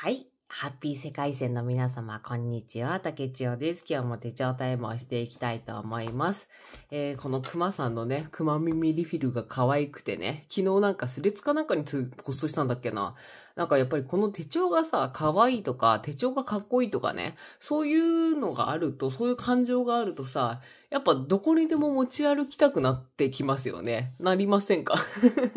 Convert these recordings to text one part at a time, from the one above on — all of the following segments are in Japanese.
はい。ハッピー世界線の皆様、こんにちは。竹千代です。今日も手帳タイムをしていきたいと思います。えー、この熊さんのね、熊耳リフィルが可愛くてね、昨日なんかスレツかなんかにつポストしたんだっけな。なんかやっぱりこの手帳がさ、可愛いとか、手帳がかっこいいとかね、そういうのがあると、そういう感情があるとさ、やっぱどこにでも持ち歩きたくなってきますよね。なりませんか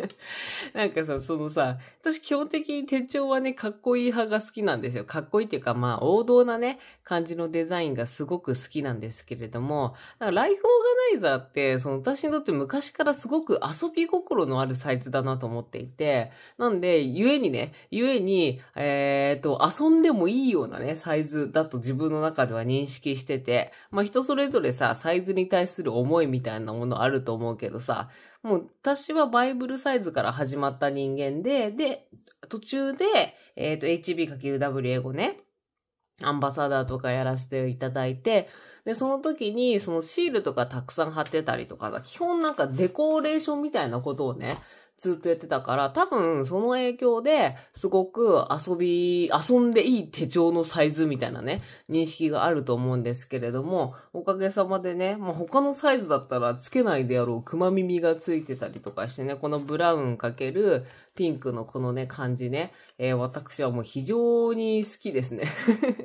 なんかさ、そのさ、私基本的に手帳はね、かっこいい派が好きなんですよ。かっこいいっていうか、まあ、王道なね、感じのデザインがすごく好きなんですけれども、かライフオーガナイザーって、その私にとって昔からすごく遊び心のあるサイズだなと思っていて、なんで、ゆえにね、ゆえに、えー、っと、遊んでもいいようなね、サイズだと自分の中では認識してて、まあ人それぞれさ、サイズに対する思いみたいなものあると思うけどさ、もう私はバイブルサイズから始まった人間で、で、途中で、えっ、ー、と、HB×W a 語ね、アンバサダーとかやらせていただいて、で、その時に、そのシールとかたくさん貼ってたりとかさ、基本なんかデコレーションみたいなことをね、ずっとやってたから、多分その影響ですごく遊び、遊んでいい手帳のサイズみたいなね、認識があると思うんですけれども、おかげさまでね、まあ、他のサイズだったらつけないであろう熊耳がついてたりとかしてね、このブラウンかけるピンクのこのね、感じね、えー、私はもう非常に好きですね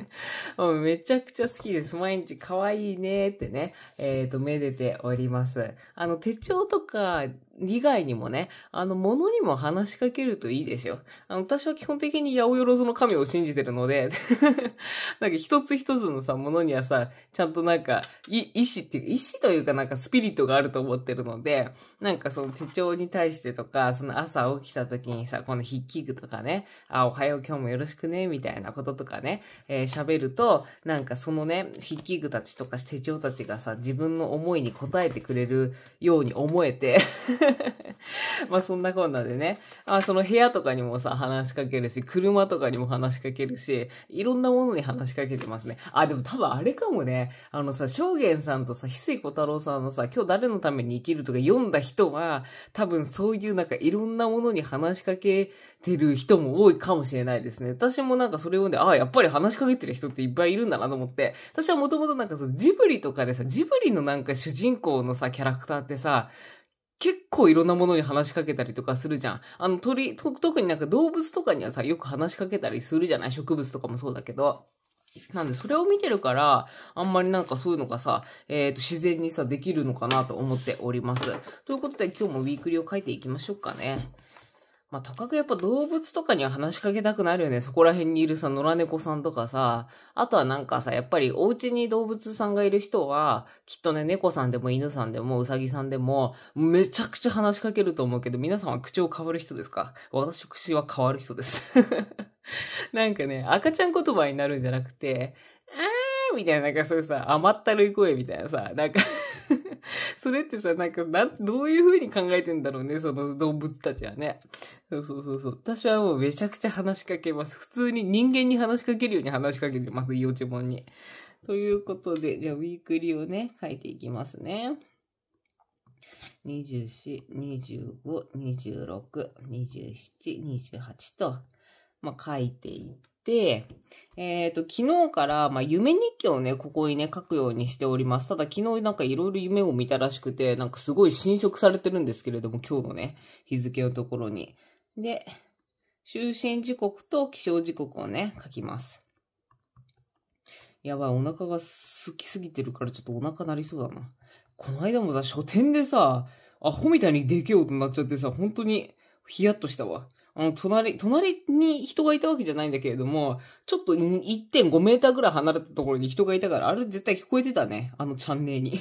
めちゃくちゃ好きです。毎日可愛いねってね、えっ、ー、と、めでております。あの、手帳とか以外にもね、あの、物にも話しかけるといいですよ。あの、私は基本的に八百万の神を信じてるので なんか一つ一つのさ、物にはさ、ちゃんとなんか、い、意志っていう、意志というかなんかスピリットがあると思ってるので、なんかその手帳に対してとか、その朝起きた時にさ、この筆記具とかね、あ、おはよう今日もよろしくね、みたいなこととかね、えー、喋ると、なんかそのね、筆記具たちとか手帳たちがさ、自分の思いに応えてくれるように思えて まあそんなこんなでね。あその部屋とかにもさ、話しかけるし、車とかにも話しかけるし、いろんなものに話しかけてますね。あ、でも多分あれかもね。あのさ、正元さんとさ、翡翠小太郎さんのさ、今日誰のために生きるとか読んだ人は、多分そういうなんかいろんなものに話しかけてる人も多いかもしれないですね。私もなんかそれをね、ああ、やっぱり話しかけてる人っていっぱいいるんだなと思って、私はもともとなんかそのジブリとかでさ、ジブリのなんか主人公のさ、キャラクターってさ、結構いろんなものに話しかけたりとかするじゃん。あの鳥、特になんか動物とかにはさ、よく話しかけたりするじゃない植物とかもそうだけど。なんで、それを見てるから、あんまりなんかそういうのがさ、えっ、ー、と、自然にさ、できるのかなと思っております。ということで、今日もウィークリーを書いていきましょうかね。まあ、とかくやっぱ動物とかには話しかけたくなるよね。そこら辺にいるさ、野良猫さんとかさ。あとはなんかさ、やっぱりお家に動物さんがいる人は、きっとね、猫さんでも犬さんでもうさぎさんでも、めちゃくちゃ話しかけると思うけど、皆さんは口を変わる人ですか私、口は変わる人です。なんかね、赤ちゃん言葉になるんじゃなくて、あーみたいな、なんかそういうさ、甘ったるい声みたいなさ、なんか それってさ、なんか、なん、どういう風に考えてんだろうね、その動物たちはね。そうそうそうそう。私はもうめちゃくちゃ話しかけます。普通に人間に話しかけるように話しかけてます、幼稚園に。ということで、じゃあ、ウィークリーをね、書いていきますね。24、25、26、27、28と、まあ、書いていって、で、えっ、ー、と、昨日から、まあ、夢日記をね、ここにね、書くようにしております。ただ、昨日なんかいろいろ夢を見たらしくて、なんかすごい侵食されてるんですけれども、今日のね、日付のところに。で、就寝時刻と起床時刻をね、書きます。やばい、お腹が空きすぎてるからちょっとお腹なりそうだな。この間もさ、書店でさ、アホみたいにでけえ音となっちゃってさ、本当にヒヤッとしたわ。あの、隣、隣に人がいたわけじゃないんだけれども、ちょっと1.5メーターぐらい離れたところに人がいたから、あれ絶対聞こえてたね。あのチャンネルに。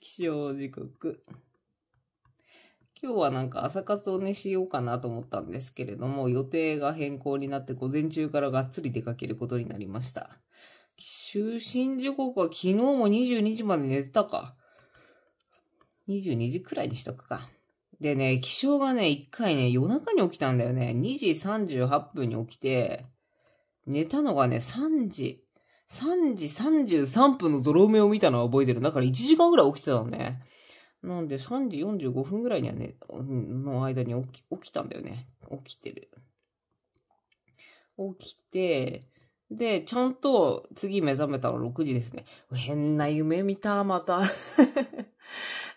起 床時刻。今日はなんか朝活をねしようかなと思ったんですけれども、予定が変更になって午前中からがっつり出かけることになりました。就寝時刻は昨日も22時まで寝てたか。22時くらいにしとくか。でね、気象がね、一回ね、夜中に起きたんだよね。2時38分に起きて、寝たのがね、3時、3時33分のゾロ目を見たのは覚えてる。だから1時間ぐらい起きてたのね。なんで3時45分ぐらいにはね、の間に起き起きたんだよね。起きてる。起きて、で、ちゃんと次目覚めたの6時ですね。変な夢見た、また。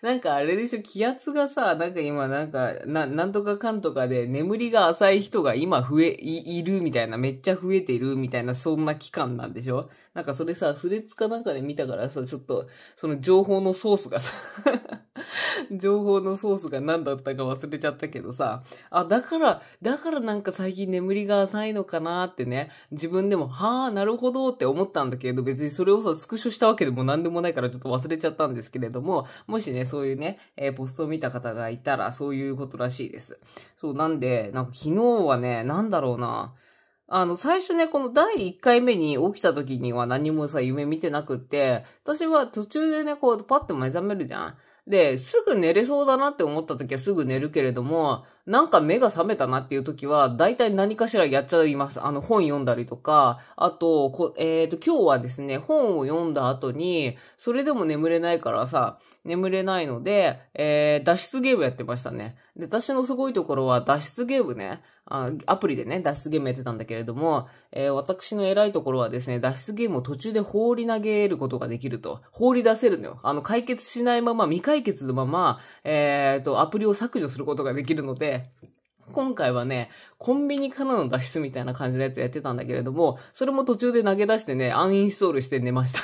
なんかあれでしょ、気圧がさ、なんか今なんか、な、なんとかかんとかで眠りが浅い人が今増え、い、いるみたいな、めっちゃ増えてるみたいな、そんな期間なんでしょなんかそれさ、スレッツかなんかで見たからさ、ちょっと、その情報のソースがさ 情報のソースが何だったか忘れちゃったけどさ、あ、だから、だからなんか最近眠りが浅いのかなってね、自分でも、はあ、なるほどって思ったんだけど、別にそれをさ、スクショしたわけでも何でもないからちょっと忘れちゃったんですけれども、もしね、そういうね、えー、ポストを見た方がいたら、そういうことらしいです。そう、なんで、なんか昨日はね、なんだろうな、あの、最初ね、この第1回目に起きた時には何もさ、夢見てなくって、私は途中でね、こう、パッと目覚めるじゃん。で、すぐ寝れそうだなって思った時はすぐ寝るけれども、なんか目が覚めたなっていう時は、大体何かしらやっちゃいます。あの、本読んだりとか、あと、こえっ、ー、と、今日はですね、本を読んだ後に、それでも眠れないからさ、眠れないので、えー、脱出ゲームやってましたね。で、私のすごいところは脱出ゲームね、あアプリでね、脱出ゲームやってたんだけれども、えー、私の偉いところはですね、脱出ゲームを途中で放り投げることができると。放り出せるのよ。あの、解決しないまま、未解決のまま、えー、と、アプリを削除することができるので、今回はね、コンビニからの脱出みたいな感じのやつやってたんだけれども、それも途中で投げ出してね、アンインストールして寝ました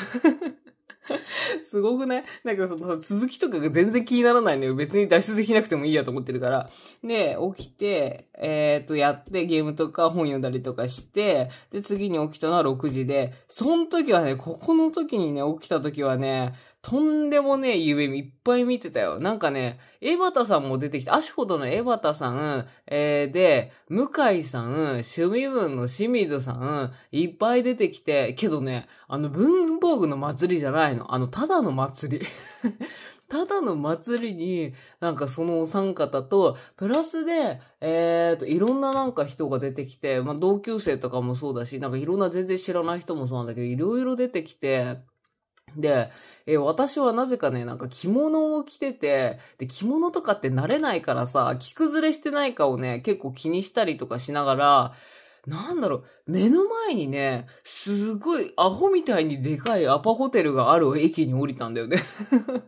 すごくないなんかその続きとかが全然気にならないのよ。別に脱出できなくてもいいやと思ってるから。で、起きて、えー、っと、やってゲームとか本読んだりとかして、で、次に起きたのは6時で、その時はね、ここの時にね、起きた時はね、とんでもねえ夢いっぱい見てたよ。なんかね、江端さんも出てきた。アシほどの江端さん、えー、で、向井さん、趣味文の清水さん、いっぱい出てきて、けどね、あの、文房具の祭りじゃないの。あの、ただの祭り。ただの祭りに、なんかそのお三方と、プラスで、えーと、いろんななんか人が出てきて、まあ、同級生とかもそうだし、なんかいろんな全然知らない人もそうなんだけど、いろいろ出てきて、で、え私はなぜかね、なんか着物を着てて、で、着物とかって慣れないからさ、着崩れしてないかをね、結構気にしたりとかしながら、なんだろう、目の前にね、すごいアホみたいにでかいアパホテルがある駅に降りたんだよね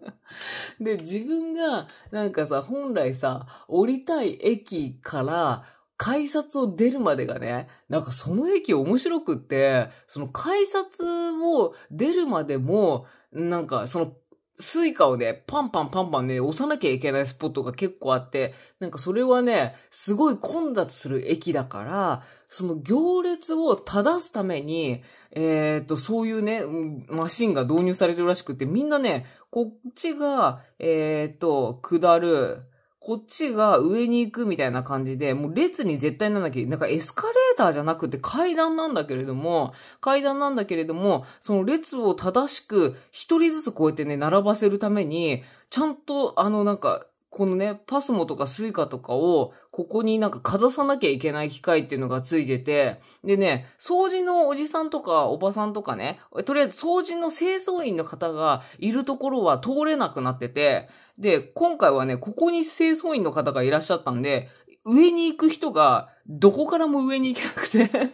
で、自分が、なんかさ、本来さ、降りたい駅から、改札を出るまでがね、なんかその駅面白くって、その改札を出るまでも、なんかそのスイカをね、パンパンパンパンね、押さなきゃいけないスポットが結構あって、なんかそれはね、すごい混雑する駅だから、その行列を正すために、えっ、と、そういうね、マシンが導入されてるらしくて、みんなね、こっちが、えっ、と、下る、こっちが上に行くみたいな感じで、もう列に絶対なんだっけ、なんかエスカレーターじゃなくて階段なんだけれども、階段なんだけれども、その列を正しく一人ずつこうやってね、並ばせるために、ちゃんとあのなんか、このね、パスモとかスイカとかを、ここになんかかざさなきゃいけない機械っていうのがついてて、でね、掃除のおじさんとかおばさんとかね、とりあえず掃除の清掃員の方がいるところは通れなくなってて、で、今回はね、ここに清掃員の方がいらっしゃったんで、上に行く人が、どこからも上に行けなくて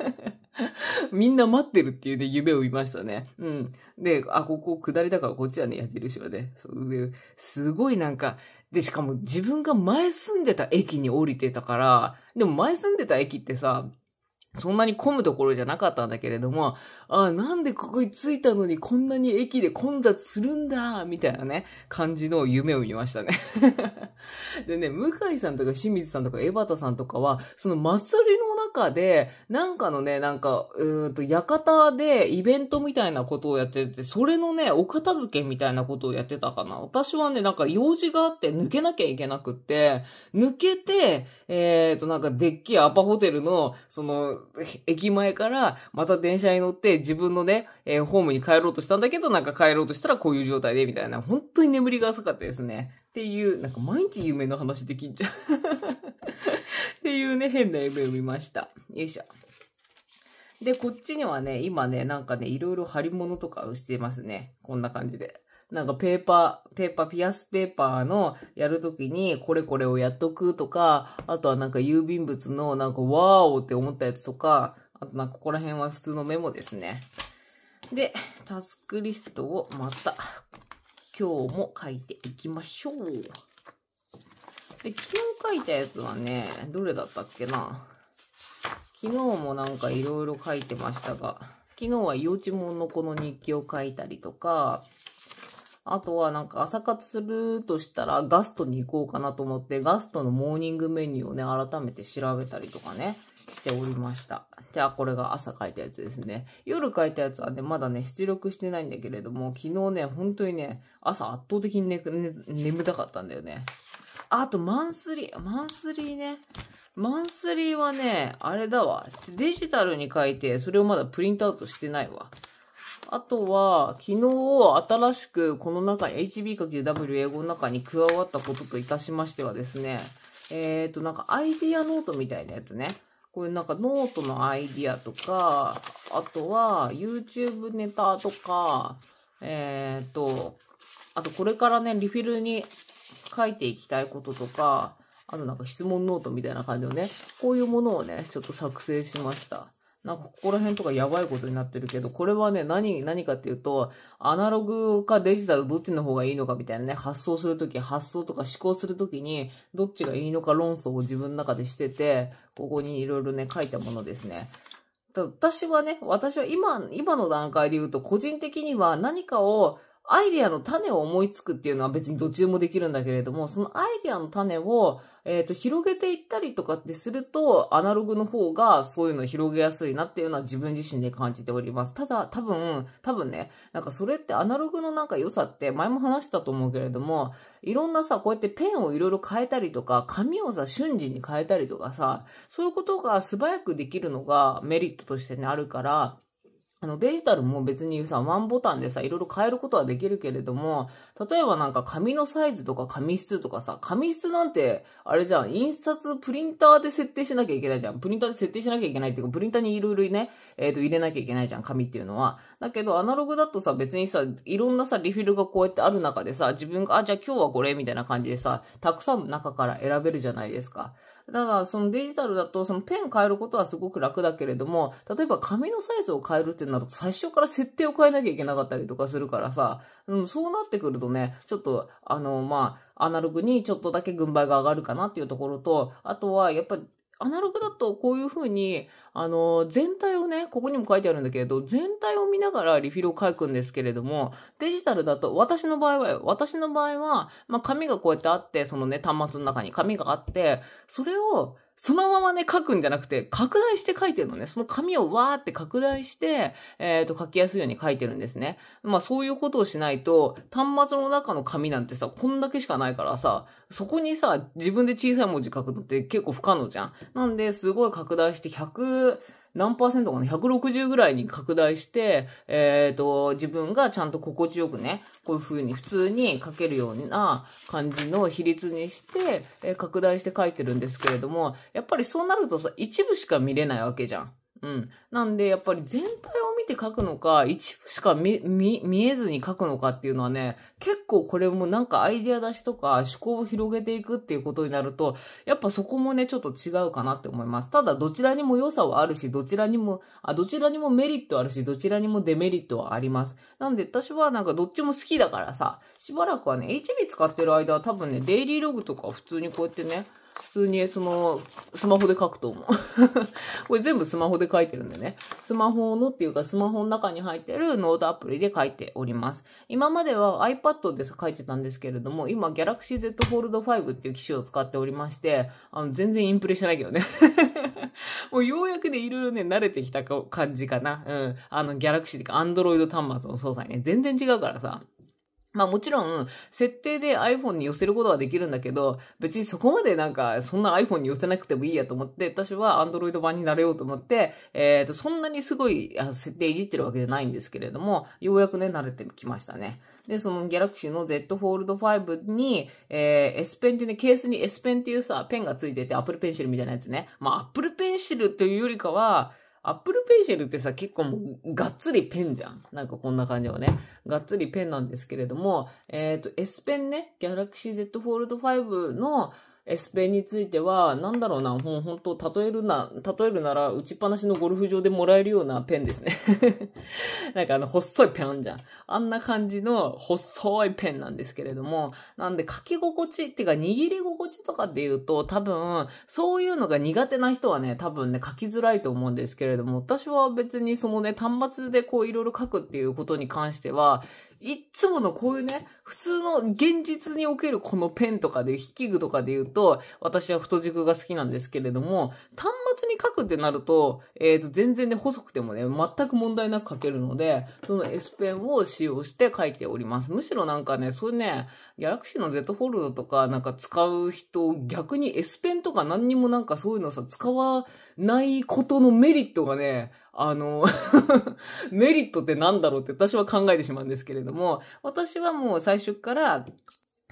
みんな待ってるっていうね、夢を見ましたね。うん。で、あ、ここ下りだからこっちはね、矢印はね、そうすごいなんか、で、しかも自分が前住んでた駅に降りてたから、でも前住んでた駅ってさ、そんなに混むところじゃなかったんだけれども、あ、なんでここに着いたのにこんなに駅で混雑するんだ、みたいなね、感じの夢を見ましたね でね、向井さんとか清水さんとか江端さんとかは、その祭りの中で、なんかのね、なんか、うーんと、館でイベントみたいなことをやってて、それのね、お片付けみたいなことをやってたかな。私はね、なんか用事があって抜けなきゃいけなくって、抜けて、えーと、なんかでっけアパホテルの、その、駅前からまた電車に乗って自分のね、えー、ホームに帰ろうとしたんだけど、なんか帰ろうとしたらこういう状態で、みたいな。本当に眠りが浅かったですね。っていう、なんか毎日夢の話できんじゃん。っていうね、変な夢を見ました。よいしょ。で、こっちにはね、今ね、なんかね、いろいろ貼り物とかをしてますね。こんな感じで。なんかペーパー、ペーパー、ピアスペーパーのやるときにこれこれをやっとくとか、あとはなんか郵便物のなんかワーオって思ったやつとか、あとなんかここら辺は普通のメモですね。で、タスクリストをまた今日も書いていきましょう。で、昨日書いたやつはね、どれだったっけな昨日もなんかいろいろ書いてましたが、昨日は幼稚園のこの日記を書いたりとか、あとはなんか朝活するとしたらガストに行こうかなと思って、ガストのモーニングメニューをね、改めて調べたりとかね、しておりました。じゃあこれが朝書いたやつですね。夜書いたやつはね、まだね、出力してないんだけれども、昨日ね、本当にね、朝圧倒的にね、ね眠たかったんだよね。あと、マンスリー、マンスリーね。マンスリーはね、あれだわ。デジタルに書いて、それをまだプリントアウトしてないわ。あとは、昨日新しくこの中に HB×W 英語の中に加わったことといたしましてはですね、えっ、ー、と、なんかアイディアノートみたいなやつね。こういうなんかノートのアイディアとか、あとは YouTube ネタとか、えっ、ー、と、あとこれからね、リフィルに書いていきたいこととか、あとなんか質問ノートみたいな感じのね、こういうものをね、ちょっと作成しました。なんかここら辺とかやばいことになってるけど、これはね、何、何かっていうと、アナログかデジタルどっちの方がいいのかみたいなね、発想するとき、発想とか思考するときに、どっちがいいのか論争を自分の中でしてて、ここにいろいろね、書いたものですね。私はね、私は今、今の段階で言うと、個人的には何かを、アイディアの種を思いつくっていうのは別にどっちでもできるんだけれども、そのアイディアの種を、えっ、ー、と、広げていったりとかってすると、アナログの方がそういうのを広げやすいなっていうのは自分自身で感じております。ただ、多分、多分ね、なんかそれってアナログのなんか良さって前も話したと思うけれども、いろんなさ、こうやってペンをいろいろ変えたりとか、紙をさ、瞬時に変えたりとかさ、そういうことが素早くできるのがメリットとしてね、あるから、あの、デジタルも別にさ、ワンボタンでさ、いろいろ変えることはできるけれども、例えばなんか紙のサイズとか紙質とかさ、紙質なんて、あれじゃん、印刷プリンターで設定しなきゃいけないじゃん。プリンターで設定しなきゃいけないっていうか、プリンターにいろいろね、えっ、ー、と、入れなきゃいけないじゃん、紙っていうのは。だけど、アナログだとさ、別にさ、いろんなさ、リフィルがこうやってある中でさ、自分が、あ、じゃあ今日はこれ、みたいな感じでさ、たくさんの中から選べるじゃないですか。だから、そのデジタルだと、そのペン変えることはすごく楽だけれども、例えば紙のサイズを変えるってなると、最初から設定を変えなきゃいけなかったりとかするからさ、うん、そうなってくるとね、ちょっと、あの、まあ、アナログにちょっとだけ軍配が上がるかなっていうところと、あとは、やっぱ、り、アナログだとこういう風に、あの、全体をね、ここにも書いてあるんだけれど、全体を見ながらリフィルを書くんですけれども、デジタルだと、私の場合は、私の場合は、まあ、紙がこうやってあって、そのね、端末の中に紙があって、それをそのままね、書くんじゃなくて、拡大して書いてるのね。その紙をわーって拡大して、えっ、ー、と、書きやすいように書いてるんですね。まあ、そういうことをしないと、端末の中の紙なんてさ、こんだけしかないからさ、そこにさ、自分で小さい文字書くのって結構不可能じゃん。なんで、すごい拡大して100、何パーセントかな ?160 ぐらいに拡大して、えっ、ー、と、自分がちゃんと心地よくね、こういう風に普通に書けるような感じの比率にして、えー、拡大して書いてるんですけれども、やっぱりそうなるとさ、一部しか見れないわけじゃん。うん。なんで、やっぱり全体見て書くのか、一部しか見、見、見えずに書くのかっていうのはね、結構これもなんかアイデア出しとか思考を広げていくっていうことになると、やっぱそこもね、ちょっと違うかなって思います。ただ、どちらにも良さはあるし、どちらにも、あ、どちらにもメリットあるし、どちらにもデメリットはあります。なんで、私はなんかどっちも好きだからさ、しばらくはね、HB 使ってる間は多分ね、デイリーログとか普通にこうやってね、普通にその、スマホで書くと思う これ全部スマホで書いてるんでね。スマホのっていうか、スマホの中に入ってるノートアプリで書いております。今までは iPad で書いてたんですけれども、今 Galaxy Z Fold 5っていう機種を使っておりまして、あの、全然インプレしてないけどね もうようやくね、いろいろね、慣れてきた感じかな。うん。あの、Galaxy っていうか、Android 端末の操作にね、全然違うからさ。まあもちろん、設定で iPhone に寄せることはできるんだけど、別にそこまでなんか、そんな iPhone に寄せなくてもいいやと思って、私は Android 版になれようと思って、えっ、ー、と、そんなにすごい設定いじってるわけじゃないんですけれども、ようやくね、慣れてきましたね。で、その Galaxy の Z Fold 5に、えー、S ペンっていうね、ケースに S ペンっていうさ、ペンがついてて、Apple Pencil みたいなやつね。まあ Apple Pencil というよりかは、アップルペンシルってさ、結構もう、がっつりペンじゃん。なんかこんな感じはね。がっつりペンなんですけれども、えっ、ー、と、S ペンね、Galaxy Z Fold 5の、エスペンについては、なんだろうな、ほん、ほんと、例えるな、例えるなら、打ちっぱなしのゴルフ場でもらえるようなペンですね なんかあの、細いペンじゃん。あんな感じの細いペンなんですけれども、なんで書き心地っていうか、握り心地とかで言うと、多分、そういうのが苦手な人はね、多分ね、書きづらいと思うんですけれども、私は別にそのね、端末でこういろいろ書くっていうことに関しては、いつものこういうね、普通の現実におけるこのペンとかで、筆記具とかで言うと、私は太軸が好きなんですけれども、端末に書くってなると、えっ、ー、と、全然ね、細くてもね、全く問題なく書けるので、その S ペンを使用して書いております。むしろなんかね、そういうね、ギャラクシーの Z フォルドとかなんか使う人、逆に S ペンとか何にもなんかそういうのさ、使わないことのメリットがね、あの メリットってなんだろうって私は考えてしまうんですけれども、私はもう最初から、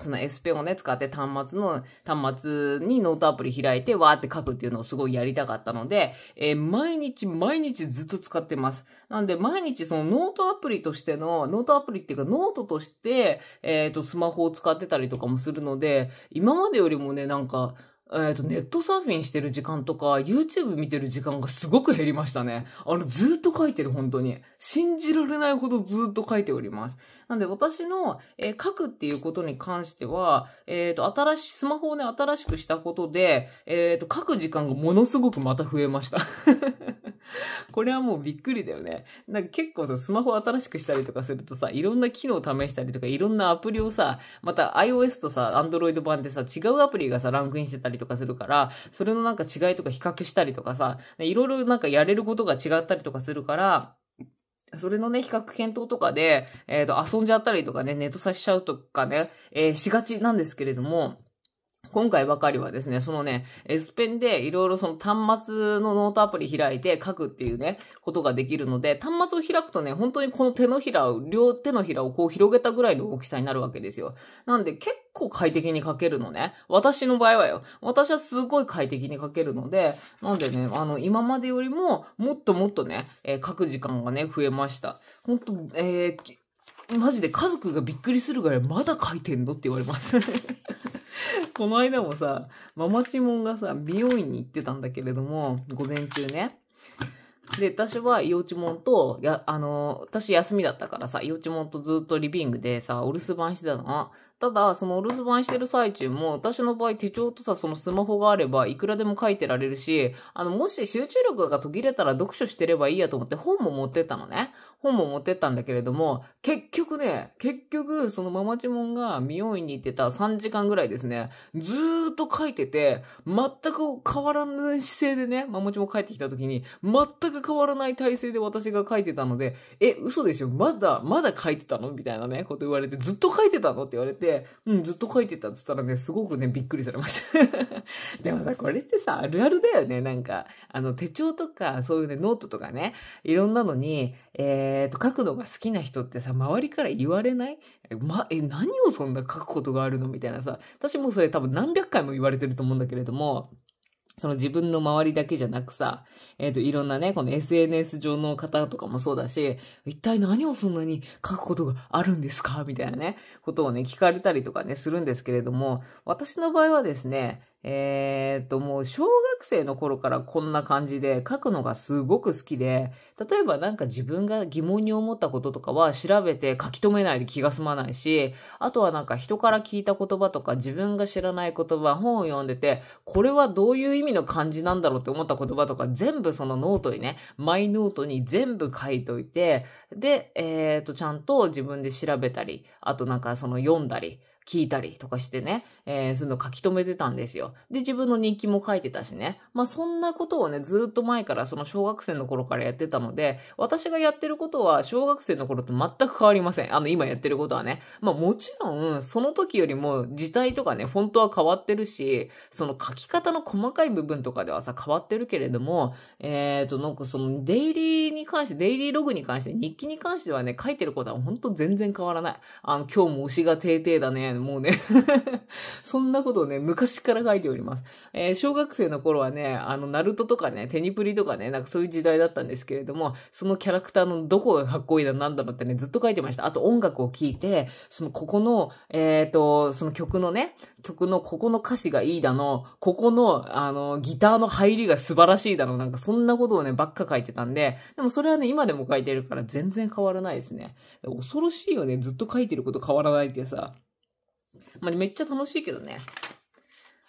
その S ペンをね、使って端末の、端末にノートアプリ開いてわーって書くっていうのをすごいやりたかったので、えー、毎日毎日ずっと使ってます。なんで毎日そのノートアプリとしての、ノートアプリっていうかノートとして、えっ、ー、と、スマホを使ってたりとかもするので、今までよりもね、なんか、えっ、ー、と、ネットサーフィンしてる時間とか、YouTube 見てる時間がすごく減りましたね。あの、ずっと書いてる、本当に。信じられないほどずっと書いております。なんで、私の、えー、書くっていうことに関しては、えっ、ー、と、新しい、スマホをね、新しくしたことで、えっ、と、書く時間がものすごくまた増えました。これはもうびっくりだよね。なんか結構さ、スマホ新しくしたりとかするとさ、いろんな機能を試したりとか、いろんなアプリをさ、また iOS とさ、Android 版でさ、違うアプリがさ、ランクインしてたりとかするから、それのなんか違いとか比較したりとかさ、いろいろなんかやれることが違ったりとかするから、それのね、比較検討とかで、えっ、ー、と、遊んじゃったりとかね、ネットさしちゃうとかね、えー、しがちなんですけれども、今回ばかりはですね、そのね、S ペンでいろいろその端末のノートアプリ開いて書くっていうね、ことができるので、端末を開くとね、本当にこの手のひらを、両手のひらをこう広げたぐらいの大きさになるわけですよ。なんで結構快適に書けるのね。私の場合はよ。私はすごい快適に書けるので、なんでね、あの、今までよりも、もっともっとね、えー、書く時間がね、増えました。ほんと、えーマジで家族がびっくりするぐらいまだ書いてんのって言われます この間もさ、ママチモンがさ、美容院に行ってたんだけれども、午前中ね。で、私は、幼稚門と、や、あの私休みだったからさ、幼稚門とずっとリビングでさ、お留守番してたの。ただ、そのお留守番してる最中も、私の場合手帳とさ、そのスマホがあれば、いくらでも書いてられるし、あの、もし集中力が途切れたら読書してればいいやと思って本も持ってったのね。本も持ってったんだけれども、結局ね、結局、そのママチモンが美容院に行ってた3時間ぐらいですね、ずーっと書いてて、全く変わらない姿勢でね、ママチモン帰ってきた時に、全く変わらない体勢で私が書いてたので、え、嘘でしょまだ、まだ書いてたのみたいなね、こと言われて、ずっと書いてたのって言われて、、うん、ずっと書いてたっつったらね、すごくね、びっくりされました でもさ、これってさ、あるあるだよね。なんか、あの、手帳とか、そういうね、ノートとかね、いろんなのに、えー、と、書くのが好きな人ってさ、周りから言われないま、え、何をそんな書くことがあるのみたいなさ、私もそれ多分何百回も言われてると思うんだけれども、その自分の周りだけじゃなくさ、えっ、ー、と、いろんなね、この SNS 上の方とかもそうだし、一体何をそんなに書くことがあるんですかみたいなね、ことをね、聞かれたりとかね、するんですけれども、私の場合はですね、えー、っと、もう小学生の頃からこんな感じで書くのがすごく好きで、例えばなんか自分が疑問に思ったこととかは調べて書き留めないで気が済まないし、あとはなんか人から聞いた言葉とか自分が知らない言葉、本を読んでて、これはどういう意味の漢字なんだろうって思った言葉とか全部そのノートにね、マイノートに全部書いといて、で、えー、っと、ちゃんと自分で調べたり、あとなんかその読んだり、聞いたりとかしてね、えー、そういうの書き留めてたんですよ。で、自分の日記も書いてたしね。まあ、そんなことをね、ずっと前から、その小学生の頃からやってたので、私がやってることは小学生の頃と全く変わりません。あの、今やってることはね。まあ、もちろん、その時よりも字体とかね、フォントは変わってるし、その書き方の細かい部分とかではさ、変わってるけれども、えっ、ー、と、なんかその、デイリーに関して、デイリーログに関して、日記に関してはね、書いてることは本当全然変わらない。あの、今日も牛が定々だね、もうね そんなことをね、昔から書いております。えー、小学生の頃はね、あの、ナルトとかね、テニプリとかね、なんかそういう時代だったんですけれども、そのキャラクターのどこがかっこいいだなんだろうってね、ずっと書いてました。あと音楽を聴いて、その、ここの、えっ、ー、と、その曲のね、曲のここの歌詞がいいだの、ここの、あの、ギターの入りが素晴らしいだの、なんかそんなことをね、ばっか書いてたんで、でもそれはね、今でも書いてるから全然変わらないですね。恐ろしいよね、ずっと書いてること変わらないってさ。まあ、めっちゃ楽しいけどね。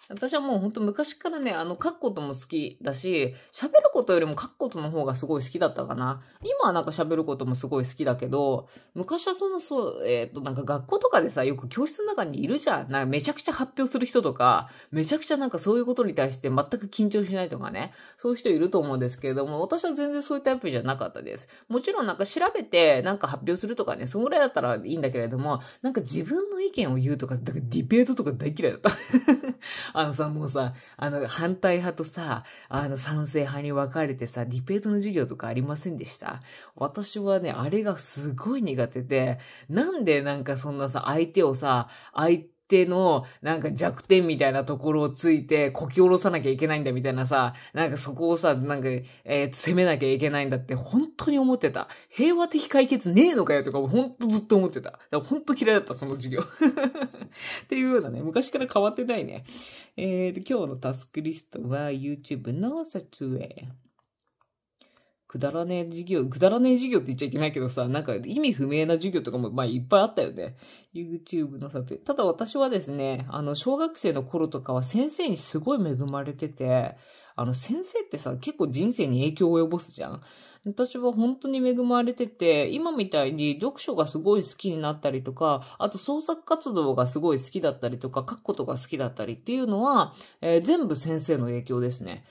私はもうほんと昔からね、あの、書くことも好きだし、喋ることよりも書くことの方がすごい好きだったかな。今はなんか喋ることもすごい好きだけど、昔はその、そう、えっ、ー、と、なんか学校とかでさ、よく教室の中にいるじゃん。なんかめちゃくちゃ発表する人とか、めちゃくちゃなんかそういうことに対して全く緊張しないとかね、そういう人いると思うんですけれども、私は全然そういうタイプじゃなかったです。もちろんなんか調べて、なんか発表するとかね、そのぐらいだったらいいんだけれども、なんか自分の意見を言うとか、だからディベートとか大嫌いだった。あのさ、もうさ、あの、反対派とさ、あの、賛成派に分かれてさ、ディベートの授業とかありませんでした私はね、あれがすごい苦手で、なんでなんかそんなさ、相手をさ、相手手のなんか弱点みたいなところをついてこき下ろさなきゃいけないんだみたいなさ、なんかそこをさ、なんか、えー、攻めなきゃいけないんだって本当に思ってた。平和的解決ねえのかよとか本当ずっと思ってた。本当嫌いだった、その授業。っていうようなね、昔から変わってないね。えーと、今日のタスクリストは YouTube の撮影。くだらねえ授業、くだらねえ授業って言っちゃいけないけどさ、なんか意味不明な授業とかも、まあいっぱいあったよね。YouTube の撮影。ただ私はですね、あの、小学生の頃とかは先生にすごい恵まれてて、あの、先生ってさ、結構人生に影響を及ぼすじゃん。私は本当に恵まれてて、今みたいに読書がすごい好きになったりとか、あと創作活動がすごい好きだったりとか、書くことが好きだったりっていうのは、えー、全部先生の影響ですね。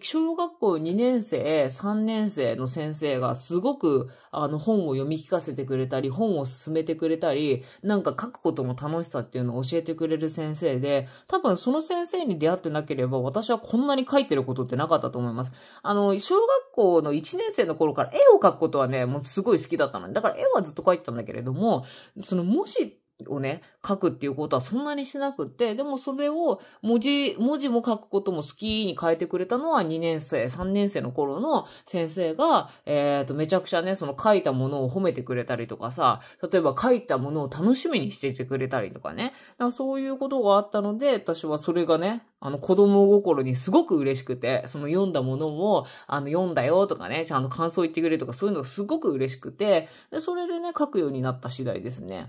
小学校2年生、3年生の先生がすごく、あの、本を読み聞かせてくれたり、本を進めてくれたり、なんか書くことの楽しさっていうのを教えてくれる先生で、多分その先生に出会ってなければ、私はこんなに書いてることってなかったと思います。あの、小学校の1年生の頃から絵を書くことはね、もうすごい好きだったのに、だから絵はずっと書いてたんだけれども、その、もし、をね、書くっていうことはそんなにしなくって、でもそれを文字、文字も書くことも好きに変えてくれたのは2年生、3年生の頃の先生が、えっ、ー、と、めちゃくちゃね、その書いたものを褒めてくれたりとかさ、例えば書いたものを楽しみにしていてくれたりとかね、かそういうことがあったので、私はそれがね、あの子供心にすごく嬉しくて、その読んだものも、あの読んだよとかね、ちゃんと感想言ってくれるとかそういうのがすごく嬉しくて、で、それでね、書くようになった次第ですね。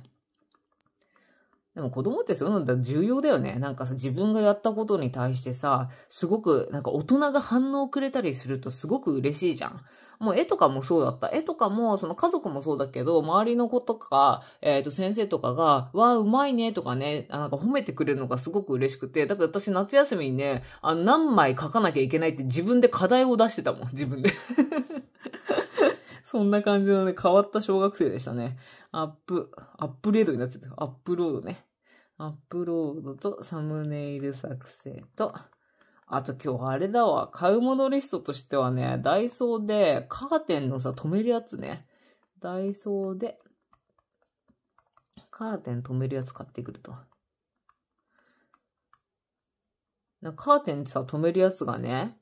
でも子供ってそういうの重要だよね。なんかさ、自分がやったことに対してさ、すごく、なんか大人が反応くれたりするとすごく嬉しいじゃん。もう絵とかもそうだった。絵とかも、その家族もそうだけど、周りの子とか、えっ、ー、と、先生とかが、わあ、うまいね、とかね、なんか褒めてくれるのがすごく嬉しくて、だから私夏休みにね、あの、何枚書かなきゃいけないって自分で課題を出してたもん、自分で そんな感じのね、変わった小学生でしたね。アップ、アップレードになっちゃった。アップロードね。アップロードとサムネイル作成と、あと今日あれだわ。買うものリストとしてはね、ダイソーでカーテンのさ、止めるやつね。ダイソーでカーテン止めるやつ買ってくると。なカーテンさ、止めるやつがね、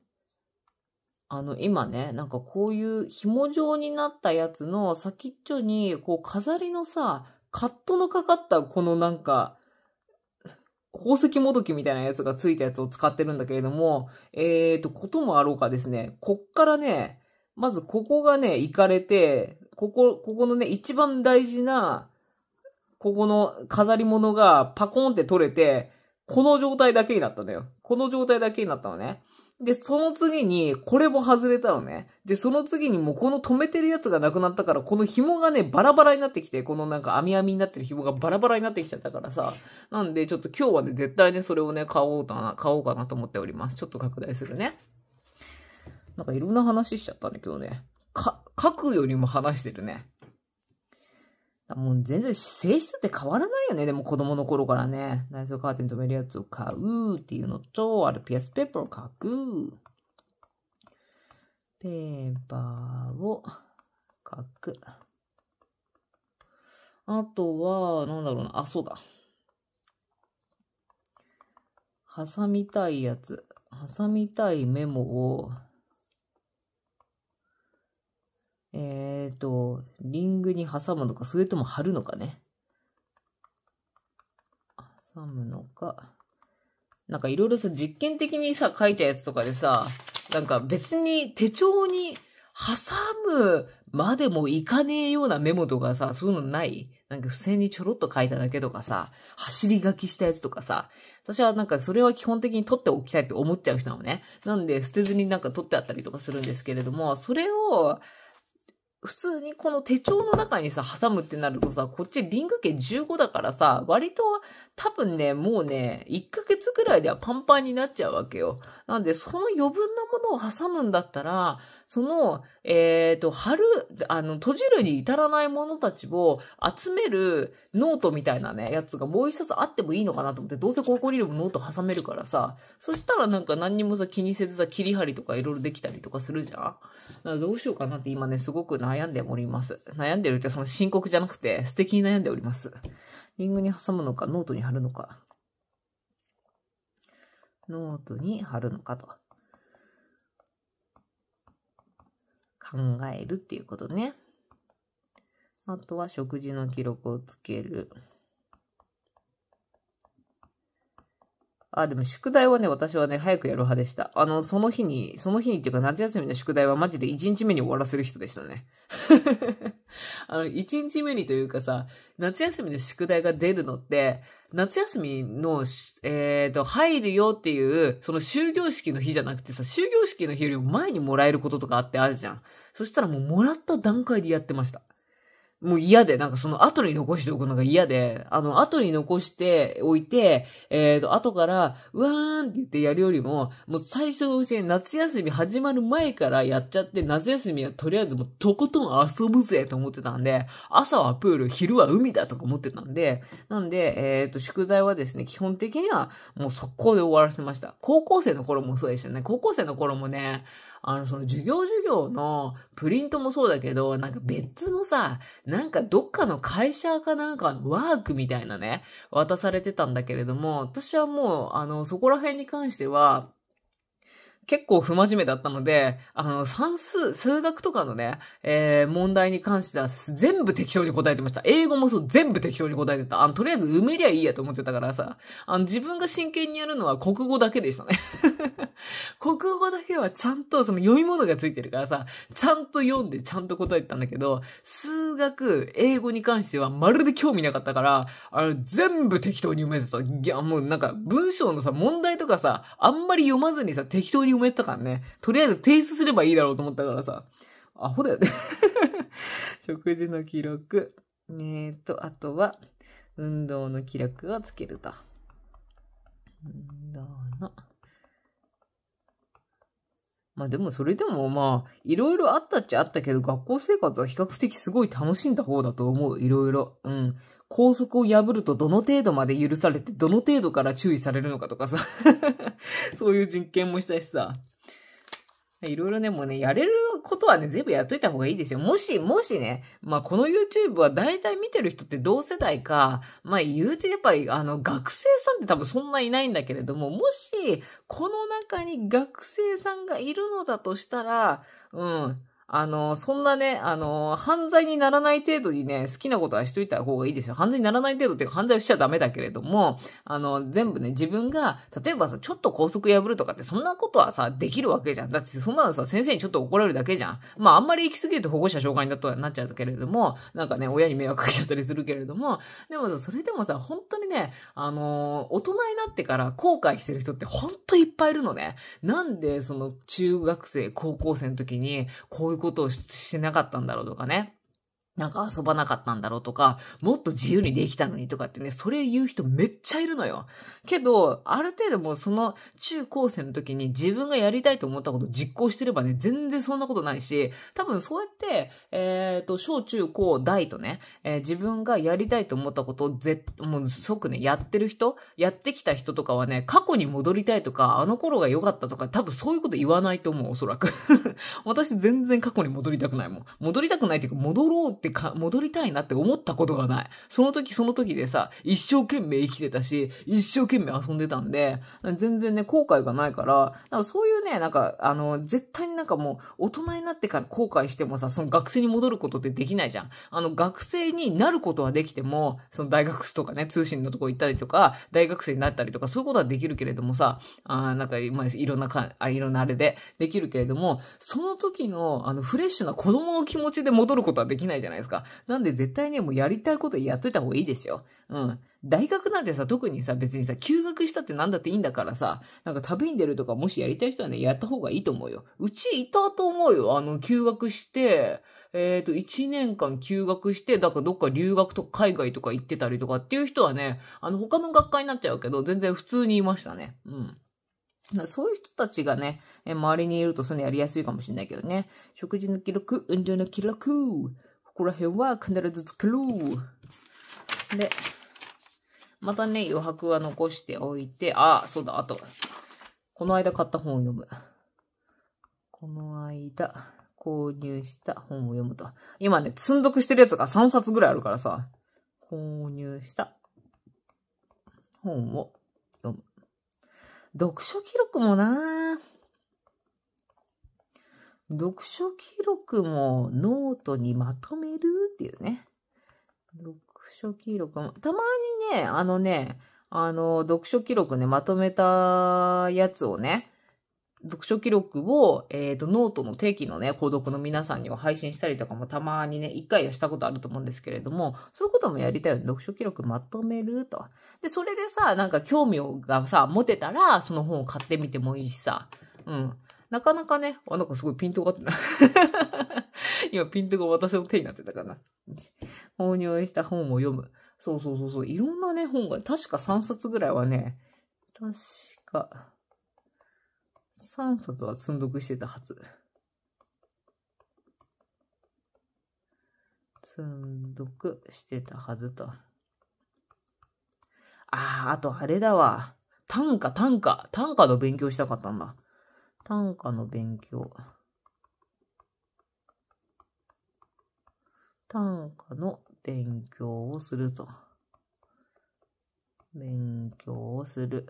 あの、今ね、なんかこういう紐状になったやつの先っちょに、こう飾りのさ、カットのかかったこのなんか、宝石もどきみたいなやつがついたやつを使ってるんだけれども、えーと、こともあろうかですね、こっからね、まずここがね、行かれて、ここ、ここのね、一番大事な、ここの飾り物がパコンって取れて、この状態だけになったんだよ。この状態だけになったのね。で、その次に、これも外れたのね。で、その次にもうこの止めてるやつがなくなったから、この紐がね、バラバラになってきて、このなんか網網になってる紐がバラバラになってきちゃったからさ。なんで、ちょっと今日はね、絶対ね、それをね、買おうかな、買おうかなと思っております。ちょっと拡大するね。なんかいろんな話しちゃったんだけどね。か、書くよりも話してるね。もう全然性質って変わらないよね。でも子供の頃からね。内装カーテン止めるやつを買うっていうのと、あるピアスペーパーを書く。ペーパーを書く。あとは、なんだろうな。あ、そうだ。挟みたいやつ。挟みたいメモを、えーえっ、ー、と、リングに挟むのか、それとも貼るのかね。挟むのか。なんかいろいろさ、実験的にさ、書いたやつとかでさ、なんか別に手帳に挟むまでもいかねえようなメモとかさ、そういうのないなんか付箋にちょろっと書いただけとかさ、走り書きしたやつとかさ、私はなんかそれは基本的に取っておきたいって思っちゃう人なのね。なんで捨てずになんか取ってあったりとかするんですけれども、それを、普通にこの手帳の中にさ、挟むってなるとさ、こっちリング径15だからさ、割と多分ね、もうね、1ヶ月ぐらいではパンパンになっちゃうわけよ。なんで、その余分なものを挟むんだったら、その、えっ、ー、と、貼る、あの、閉じるに至らないものたちを集めるノートみたいなね、やつがもう一冊あってもいいのかなと思って、どうせ高校理論もノート挟めるからさ、そしたらなんか何にもさ、気にせずさ、切り貼りとかいろいろできたりとかするじゃんどうしようかなって今ね、すごく悩んでおります。悩んでるってその深刻じゃなくて、素敵に悩んでおります。リングに挟むのか、ノートに貼るのか。ノートに貼るのかと。考えるっていうことね。あとは食事の記録をつける。あ、でも宿題はね、私はね、早くやる派でした。あの、その日に、その日にっていうか夏休みの宿題はマジで1日目に終わらせる人でしたね。あの、1日目にというかさ、夏休みの宿題が出るのって、夏休みの、えっ、ー、と、入るよっていう、その終業式の日じゃなくてさ、終業式の日よりも前にもらえることとかあってあるじゃん。そしたらもうもらった段階でやってました。もう嫌で、なんかその後に残しておくのが嫌で、あの、後に残しておいて、えっ、ー、と、後から、うわーんって言ってやるよりも、もう最初のうちに夏休み始まる前からやっちゃって、夏休みはとりあえずもうとことん遊ぶぜと思ってたんで、朝はプール、昼は海だとか思ってたんで、なんで、えっ、ー、と、宿題はですね、基本的にはもう速攻で終わらせました。高校生の頃もそうでしたね。高校生の頃もね、あの、その授業授業のプリントもそうだけど、なんか別のさ、なんかどっかの会社かなんかのワークみたいなね、渡されてたんだけれども、私はもう、あの、そこら辺に関しては、結構不真面目だったので、あの、算数、数学とかのね、えー、問題に関しては全部適当に答えてました。英語もそう、全部適当に答えてた。あの、とりあえず埋めりゃいいやと思ってたからさ、あの、自分が真剣にやるのは国語だけでしたね。国語だけはちゃんとその読み物がついてるからさ、ちゃんと読んでちゃんと答えてたんだけど、数学、英語に関してはまるで興味なかったから、あの、全部適当に埋めてた。いや、もうなんか文章のさ、問題とかさ、あんまり読まずにさ、適当に埋めたからね。とりあえず提出すればいいだろうと思ったからさ。アホだよね 食事の記録。えーと、あとは、運動の記録をつけると。運動の。まあでもそれでもまあ、いろいろあったっちゃあったけど、学校生活は比較的すごい楽しんだ方だと思う。いろいろ。うん。校則を破るとどの程度まで許されて、どの程度から注意されるのかとかさ そういう実験もしたしさ、いろいろね、もうね、やれることはね、全部やっといた方がいいですよ。もし、もしね、まあ、この YouTube は大体見てる人って同世代か、まあ、言うてやっぱり、あの、学生さんって多分そんないないんだけれども、もし、この中に学生さんがいるのだとしたら、うん、あの、そんなね、あの、犯罪にならない程度にね、好きなことはしといた方がいいですよ。犯罪にならない程度っていうか、犯罪をしちゃダメだけれども、あの、全部ね、自分が、例えばさ、ちょっと高速破るとかって、そんなことはさ、できるわけじゃん。だって、そんなのさ、先生にちょっと怒られるだけじゃん。まあ、あんまり行き過ぎると保護者紹介になっちゃうけれども、なんかね、親に迷惑かけちゃったりするけれども、でもさ、それでもさ、本当にね、あのー、大人になってから後悔してる人ってほんといっぱいいるのね。なんで、その、中学生、高校生の時に、こういうことをしてなかったんだろうとかね。なんか遊ばなかったんだろうとか、もっと自由にできたのにとかってね、それ言う人めっちゃいるのよ。けど、ある程度もうその中高生の時に自分がやりたいと思ったことを実行してればね、全然そんなことないし、多分そうやって、えっ、ー、と、小中高大とね、えー、自分がやりたいと思ったことをぜもう即ね、やってる人、やってきた人とかはね、過去に戻りたいとか、あの頃が良かったとか、多分そういうこと言わないと思う、おそらく。私全然過去に戻りたくないもん。戻りたくないっていうか、戻ろうってってか、戻りたいなって思ったことがない。その時その時でさ、一生懸命生きてたし、一生懸命遊んでたんで、全然ね、後悔がないから、なんかそういうね、なんか、あの、絶対になんかもう、大人になってから後悔してもさ、その学生に戻ることってできないじゃん。あの、学生になることはできても、その大学とかね、通信のとこ行ったりとか、大学生になったりとか、そういうことはできるけれどもさ、あなんか、まあ、いろんなか、あいろんなあれでできるけれども、その時の、あの、フレッシュな子供の気持ちで戻ることはできないじゃないないですか。なんで絶対ね、もうやりたいことやっといた方がいいですよ。うん。大学なんてさ、特にさ、別にさ、休学したってなんだっていいんだからさ、なんか旅に出るとかもしやりたい人はね、やった方がいいと思うよ。うちいたと思うよ。あの、休学して、えっ、ー、と、1年間休学して、だからどっか留学とか海外とか行ってたりとかっていう人はね、あの、他の学科になっちゃうけど、全然普通にいましたね。うん。そういう人たちがね、え周りにいるとそういうのやりやすいかもしれないけどね。食事の記録、運動の記録。ここら辺は必ず作う。で、またね、余白は残しておいて、あ、そうだ、あと、この間買った本を読む。この間、購入した本を読むと。今ね、積んどくしてるやつが3冊ぐらいあるからさ、購入した本を読む。読書記録もなぁ。読書記録もノートにまとめるっていうね。読書記録も、たまにね、あのね、あの、読書記録ね、まとめたやつをね、読書記録を、えっ、ー、と、ノートの定期のね、購読の皆さんには配信したりとかもたまにね、一回はしたことあると思うんですけれども、そういうこともやりたいよね。読書記録まとめると。で、それでさ、なんか興味がさ、持てたら、その本を買ってみてもいいしさ、うん。なかなかね、あ、なんかすごいピントが合ってな。今ピントが私の手になってたかな。購入した本を読む。そうそうそうそう。いろんなね、本が、確か3冊ぐらいはね、確か、3冊は積んどくしてたはず。積んどくしてたはずと。ああ、あとあれだわ。短歌、短歌、短歌の勉強したかったんだ。短歌の勉強。短歌の勉強をすると。勉強をする。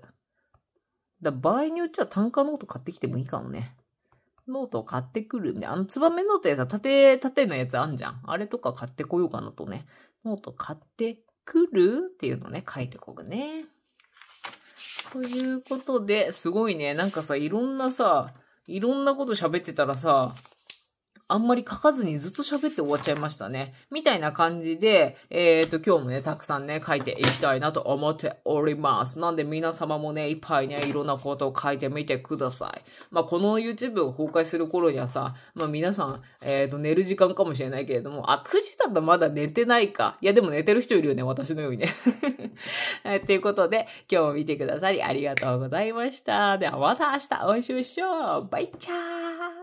だ場合によっちゃ単価ノート買ってきてもいいかもね。ノートを買ってくる。あの、ツバメノートやさ、縦、縦のやつあんじゃん。あれとか買ってこようかなとね。ノート買ってくるっていうのね、書いてこぐね。ということで、すごいね。なんかさ、いろんなさ、いろんなこと喋ってたらさ、あんまり書かずにずっと喋って終わっちゃいましたね。みたいな感じで、えっ、ー、と、今日もね、たくさんね、書いていきたいなと思っております。なんで皆様もね、いっぱいね、いろんなことを書いてみてください。まあ、この YouTube を公開する頃にはさ、まあ、皆さん、えっ、ー、と、寝る時間かもしれないけれども、あ、9時だとまだ寝てないか。いや、でも寝てる人いるよね、私のようにね。え ー、ということで、今日も見てくださりありがとうございました。ではまた明日お会いしましょう。バイチャー